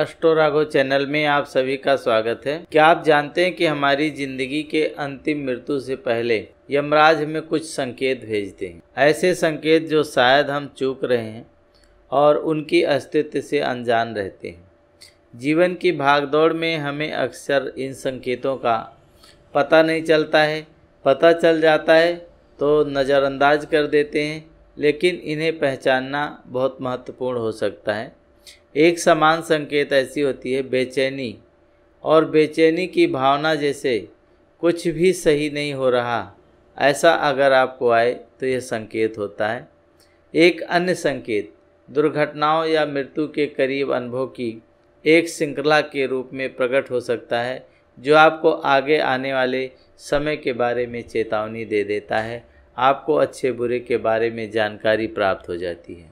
अष्टोरागो channel में आप सभी का स्वागत है क्या आप जानते हैं कि हमारी जिंदगी के अंतिम मृत्यु से पहले यमराज हमें कुछ संकेत भेजते हैं ऐसे संकेत जो शायद हम चूक रहे हैं और उनकी अस्तित्व से अनजान रहते हैं जीवन की भागदौड़ में हमें अक्सर इन संकेतों का पता नहीं चलता है पता चल जाता है तो नज़रअंदाज कर देते हैं लेकिन इन्हें पहचानना बहुत महत्वपूर्ण हो सकता है एक समान संकेत ऐसी होती है बेचैनी और बेचैनी की भावना जैसे कुछ भी सही नहीं हो रहा ऐसा अगर आपको आए तो यह संकेत होता है एक अन्य संकेत दुर्घटनाओं या मृत्यु के करीब अनुभव की एक श्रृंखला के रूप में प्रकट हो सकता है जो आपको आगे आने वाले समय के बारे में चेतावनी दे देता है आपको अच्छे बुरे के बारे में जानकारी प्राप्त हो जाती है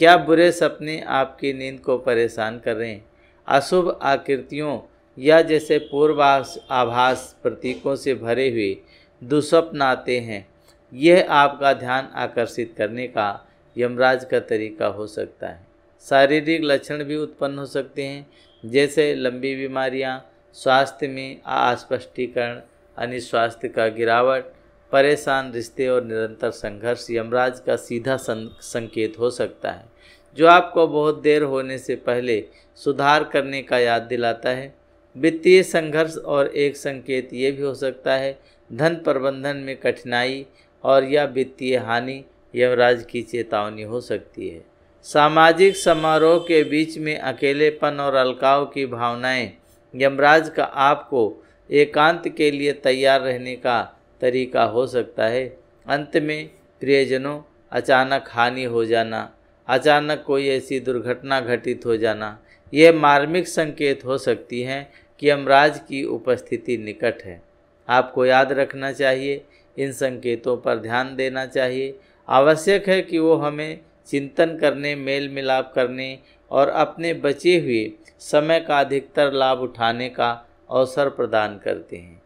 क्या बुरे सपने आपकी नींद को परेशान कर रहे हैं अशुभ आकृतियों या जैसे पूर्वास आभास प्रतीकों से भरे हुए दुस्वप्न आते हैं यह आपका ध्यान आकर्षित करने का यमराज का तरीका हो सकता है शारीरिक लक्षण भी उत्पन्न हो सकते हैं जैसे लंबी बीमारियां, स्वास्थ्य में अस्पष्टीकरण अन्य स्वास्थ्य का गिरावट परेशान रिश्ते और निरंतर संघर्ष यमराज का सीधा संकेत हो सकता है जो आपको बहुत देर होने से पहले सुधार करने का याद दिलाता है वित्तीय संघर्ष और एक संकेत ये भी हो सकता है धन प्रबंधन में कठिनाई और या वित्तीय हानि यमराज की चेतावनी हो सकती है सामाजिक समारोह के बीच में अकेलेपन और अलगाव की भावनाएं यमराज का आपको एकांत के लिए तैयार रहने का तरीका हो सकता है अंत में प्रियजनों अचानक हानि हो जाना अचानक कोई ऐसी दुर्घटना घटित हो जाना यह मार्मिक संकेत हो सकती हैं कि यमराज की उपस्थिति निकट है आपको याद रखना चाहिए इन संकेतों पर ध्यान देना चाहिए आवश्यक है कि वो हमें चिंतन करने मेल मिलाप करने और अपने बचे हुए समय का अधिकतर लाभ उठाने का अवसर प्रदान करते हैं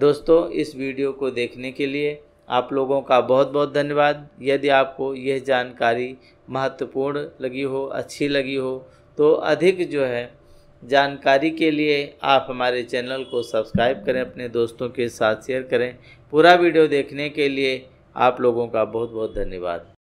दोस्तों इस वीडियो को देखने के लिए आप लोगों का बहुत बहुत धन्यवाद यदि आपको यह जानकारी महत्वपूर्ण लगी हो अच्छी लगी हो तो अधिक जो है जानकारी के लिए आप हमारे चैनल को सब्सक्राइब करें अपने दोस्तों के साथ शेयर करें पूरा वीडियो देखने के लिए आप लोगों का बहुत बहुत धन्यवाद